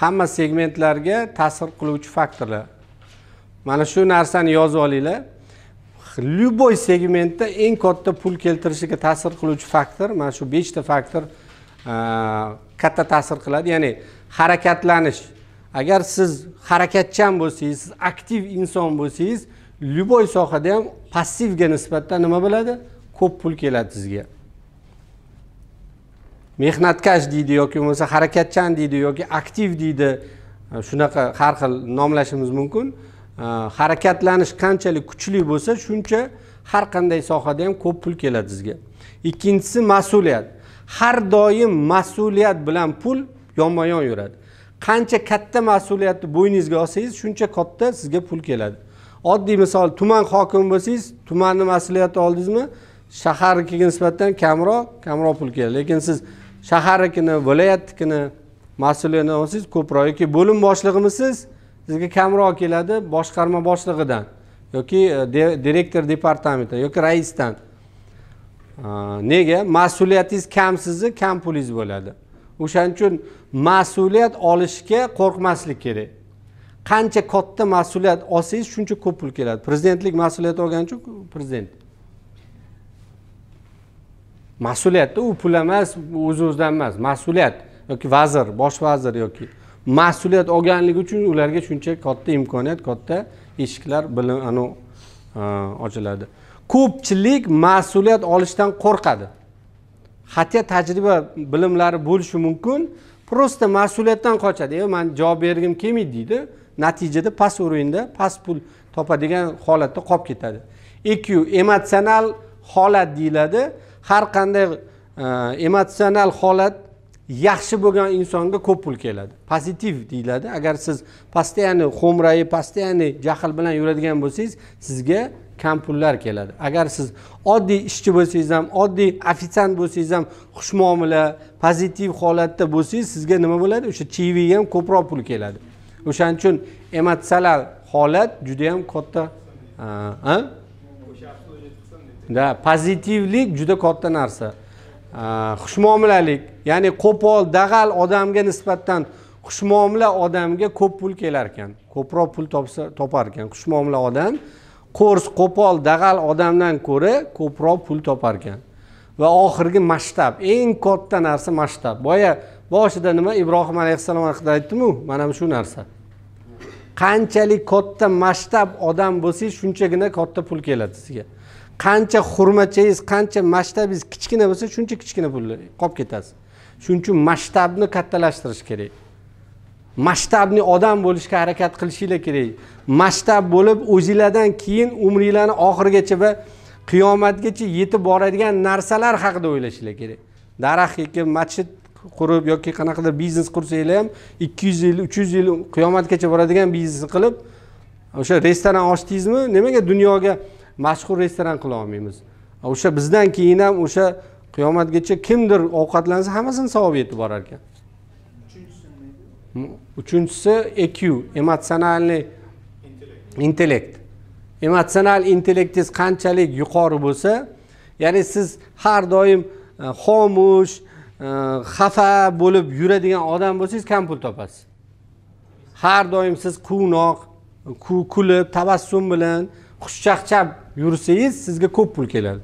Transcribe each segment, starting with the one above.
hamma segmentlarga ta'sir qiluvchi faktorlar mana shu narsani yozib olinglar любой segmentda eng katta pul keltirishiga ta'sir qiluvchi faktor mana shu beshta faktor э, katta ta'sir qiladi ya'ni harakatlanish agar siz harakatchan bo'lsangiz siz aktiv inson bo'lsangiz любой sohada ham passivga nisbatan nima bo'ladi ko'p pul keladi sizga mehnatkash deydi yoki bo'lmasa harakatchan deydi yoki aktiv deydi e, shunaqa har xil nomlashimiz mumkin e, harakatlanish qanchalik kuchli bo'lsa shuncha har qanday sohada ham ko'p pul keladi sizga ikkinchisi mas'uliyat har doim mas'uliyat bilan pul yonma yon yuradi qancha katta mas'uliyatni bo'yningizga olsangiz shuncha katta sizga pul keladi oddiy misol tuman hokimi bo'lsangiz tumanni mas'uliyati oldingizmi shaharnikiga nisbatan kamroq kamroq pul keladi lekin siz shaharnikini viloyatnikini mas'uliyatini olsangiz ko'proq yoki bo'lim boshlig'imisiz sizga kamroq keladi boshqarma boshlig'idan yoki e, direktor departamentdan yoki raisdan e, nega mas'uliyatingiz kam sizni kam pulingiz bo'ladi o'shaning uchun mas'uliyat olishga qo'rqmaslik kerak qancha katta mas'uliyat olsangiz shuncha ko'p pul keladi prezidentlik mas'uliyati olgan uchun prezident mas'uliyatda u pul emas o'z o'zidan emas mas'uliyat yoki vazir bosh vazir yoki mas'uliyat olganligi uchun ularga shuncha katta imkoniyat katta eshiklar bilim anavi e, ochiladi ko'pchilik mas'uliyat olishdan qo'rqadi xatya tajriba bilimlari bo'lishi mumkin просто mas'uliyatdan qochadi e man javob bergim kelmaydi deydi natijada past уровеньda past pul topadigan holatda qolib ketadi iq e emotsional holat deyiladi har qanday e, emotsional holat yaxshi bo'lgan insonga ko'p pul keladi pozitiv deyiladi agar siz постоянно xo'mrayib постоянно jahl bilan yuradigan bo'lsangiz sizga kam pullar keladi agar siz oddiy ishchi bo'lsangiz ham oddiy ofitsiant bo'lsangiz ham xushmuomala pozitiv holatda bo'lsangiz sizga nima bo'ladi o'sha chiviga ham ko'proq pul keladi o'shaning uchun emotsional holat judayam katta e, да pozitivlik juda katta narsa xushmuomalalik ya'ni qo'pol dag'al odamga nisbatan xushmuomala odamga ko'p pul kelar ekan ko'proq pul topsa topar ekan xushmuomala odam qo'rs qo'pol dag'al odamdan ko'ra ko'proq pul topar ekan va oxirgi masshtab eng katta narsa masshtab boya boshida nima ibrohim alayhissalom haqida aytdimu mana shu narsa qanchalik katta masshtab odam bo'lsangiz shunchagina katta pul keladi sizga qancha xurmachangiz qancha masshtabingiz kichkina bo'lsa shuncha kichkina bo'lib qolib ketasiz shuning uchun masshtabni kattalashtirish kerak masshtabli odam bo'lishga harakat qilishinglar kerak masshtab bo'lib o'zinglardan keyin umringlarni oxirigacha va qiyomatgacha yetib boradigan narsalar haqida o'ylashinglar kerak daraxt ekib masjid qurib yoki qanaqadir biznes qursanglar ham ikki yuz yil uch yuz yil qiyomatgacha boradigan biznesni qilib o'sha restoran ochdingizmi nimaga dunyoga mashhur restoran qila olmaymiz o'sha bizdan keyin ham o'sha qiyomatgacha kimdir ovqatlansa hammasini savobi yetib borar ekan uchinchisi eq emotsionalniy intellekt emotsional intellektingiz qanchalik yuqori bo'lsa ya'ni siz har doim e, xomush e, xafa bo'lib yuradigan odam bo'lsangiz kam pul topasiz har doim siz quvnoq kulib tabassum bilan xushchaqchab yursangiz sizga ko'p pul keladi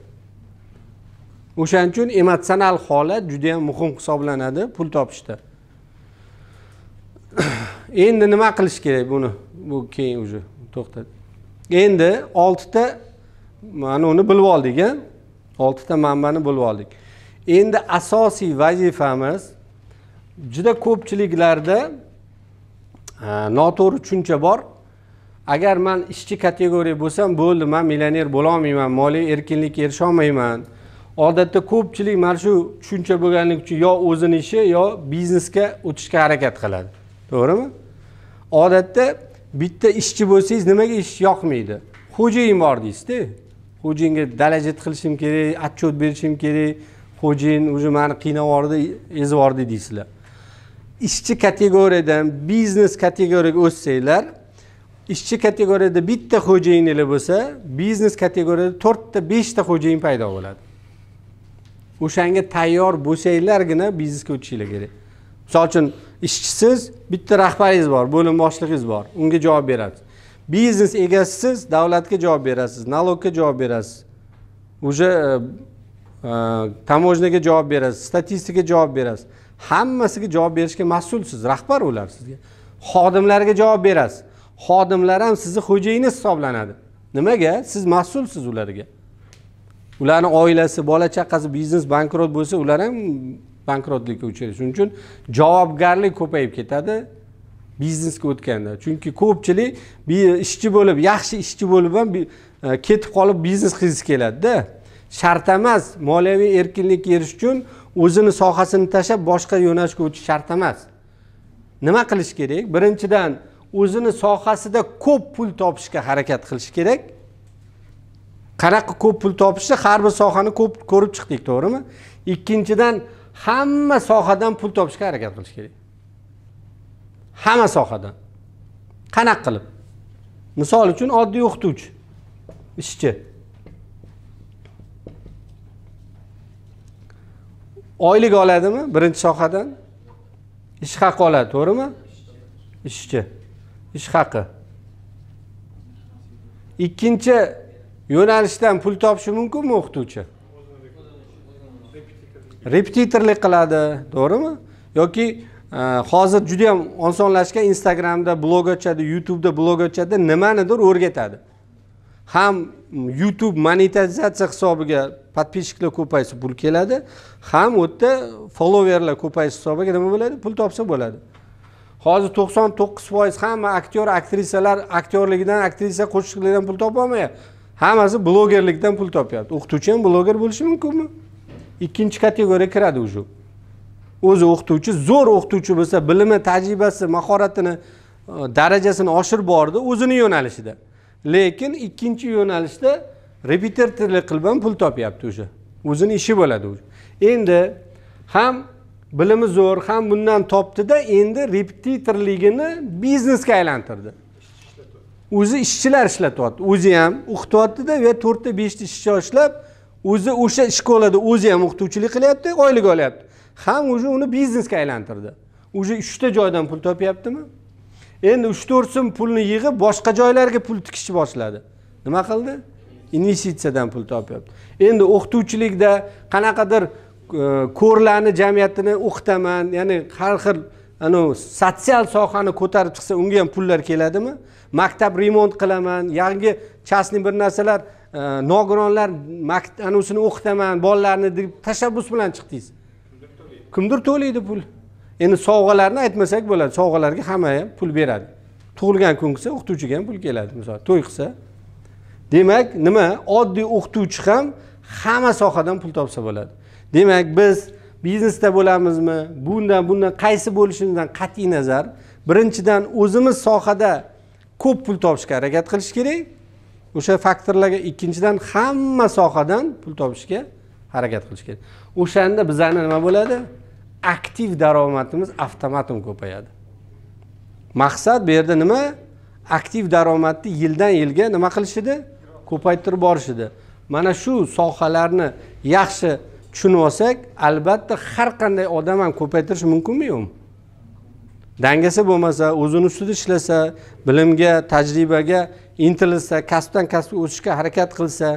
o'shaning uchun emotsional holat juda yam muhim hisoblanadi pul topishda endi nima qilish kerak buni bu keyin уже to'xtat endi oltita mana uni bilib oldik a oltita manbani bilib oldik endi asosiy vazifamiz juda ko'pchiliklarda noto'g'ri tushuncha bor agar man ishchi kategoriya bo'lsam bo'ldi man millioner bo'lolmayman moliy erkinlikka erisholmayman odatda ko'pchilik mana shu tushuncha bo'lganligi uchun yo o'zini ishi yo biznesga o'tishga harakat qiladi to'g'rimi odatda bitta ishchi bo'lsangiz nimaga ish yoqmaydi xo'jayin bor deysizda xo'jayinga dalajat qilishim kerak отчет berishim kerak xo'jayin уже mani qiynab yubordi ezib yubordi deysizlar ishchi kategoriyadan biznes kategoriyaga o'tsanglar ishchi kategoriyada bitta xo'jayin bo'lsa biznes kategoriyada to'rtta beshta xo'jayin paydo bo'ladi o'shanga tayyor bo'lsanglargina biznesga o'tishinglar kerak misol uchun ishchisiz bitta rahbaringiz bor bo'lim boshlig'ingiz bor unga javob berasiz biznes egasisiz davlatga javob berasiz налогga javob berasiz уже таможняga e, e, javob berasiz statistikaga javob berasiz hammasiga javob berishga mas'ulsiz rahbar ular sizga xodimlarga javob berasiz xodimlar ham sizni xo'jayingiz hisoblanadi nimaga siz mas'ulsiz ularga ularni oilasi bola chaqasi biznes bankrot bo'lsa ular ham bankrotlikka uchraydi shuning uchun javobgarlik ko'payib ketadi biznesga o'tganda chunki ko'pchilik ishchi bo'lib yaxshi ishchi bo'lib ham e, ketib qolib biznes qilgisi keladida shart emas moliyaviy erkinlikka erishish uchun o'zini sohasini tashlab boshqa yo'nalishga o'tish shart emas nima qilish kerak birinchidan o'zini sohasida ko'p pul topishga harakat qilish kerak qanaqa ko'p pul topishni har bir sohani ko'p ko'rib chiqdik to'g'rimi ikkinchidan hamma sohadan pul topishga harakat qilish kerak hamma sohadan qanaqa qilib misol uchun oddiy o'qituvchi ishchi oylik oladimi birinchi sohadan ish haqi oladi to'g'rimi ishchi ish haqi ikkinchi yo'nalishdan pul topishi mumkinmi o'qituvchi repetitorlik qiladi to'g'rimi yoki e, hozir juda yam osonlashgan instagramda blog ochadi youtubeda blog ochadi nimanidir o'rgatadi ham youtube monetizatsiya hisobiga подписчикlar ko'paysa pul keladi ham u yerda followerlar ko'paysa hisobiga nima bo'ladi pul topsa bo'ladi hozir to'qson to'qqiz foiz hamma aktyor aktrisalar aktyorligidan aktrisa qo'shiqlikdan pul topolmayapti hammasi blogerlikdan pul topyapti o'qituvchi ham bloger bo'lishi mumkinmi ikkinchi kategoriya kiradi уже o'zi o'qituvchi zo'r o'qituvchi bo'lsa bilimi tajribasi mahoratini e, darajasini oshirib bordi o'zini yo'nalishida lekin ikkinchi yo'nalishda repetitorlik qilib ham pul topyapti уже o'zini ishi bo'ladi endi ham bilimi zo'r ham bundan topdida endi repetitorligini biznesga aylantirdi o'zi ishchilar ishlatyapti o'zi ham o'qityaptida va to'rtta beshta ishchi ishlab o'zi o'sha shkolada o'zi ham o'qituvchilik qilyapti oylik olyapti ham уже uni biznesga aylantirdi уже uchta joydan pul topyaptimi endi uch to'rt so'm pulni yig'ib boshqa joylarga pul tikishni boshladi nima qildi investitsiyadan pul topyapti endi o'qituvchilikda qanaqadir Э, ko'rlarni jamiyatini o'qitaman ya'ni har xil anavi sotsial sohani ko'tarib chiqsa unga ham pullar keladimi maktab remont qilaman yangi частный bir narsalar э, nogironlar anavisini o'qitaman bolalarni deb tashabbus bilan chiqdingiz kimdir to'laydi pul endi sovg'alarni aytmasak bo'ladi sovg'alarga hamma ham pul beradi tug'ilgan kun qilsa o'qituvchiga ham pul keladi misol to'y qilsa demak nima oddiy o'qituvchi ham hamma sohadan pul topsa bo'ladi demak biz biznesda bo'lamizmi bundan bundan qaysi bo'lishimizdan qat'iy nazar birinchidan o'zimiz sohada ko'p pul topishga harakat qilish kerak o'sha faktorlarga ikkinchidan hamma sohadan pul topishga harakat qilish kerak o'shanda bizani nima bo'ladi aktiv daromadimiz avtomatim ko'payadi maqsad bu yerda nima aktiv daromadni yildan yilga nima qilish edi ko'paytirib borish edi mana shu sohalarni yaxshi tushunib olsak albatta har qanday odam ham ko'paytirish mumkinmi yo'qmi dangasa bo'lmasa o'zini ustida ishlasa bilimga tajribaga intilsa kasbdan kasbga o'sishga harakat qilsa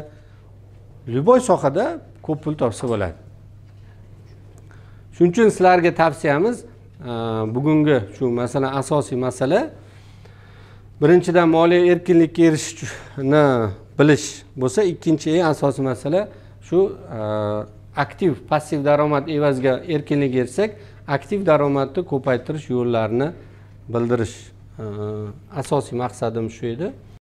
любой sohada ko'p pul topsa bo'ladi shuning uchun sizlarga tavsiyamiz e, bugungi shu masalan asosiy masala birinchidan moliya erkinlikka erishishni bilish bo'lsa ikkinchi eng asosiy masala shu e, aktiv passiv daromad evaziga erkinlik bersak aktiv daromadni ko'paytirish yo'llarini bildirish e, asosiy maqsadim shu edi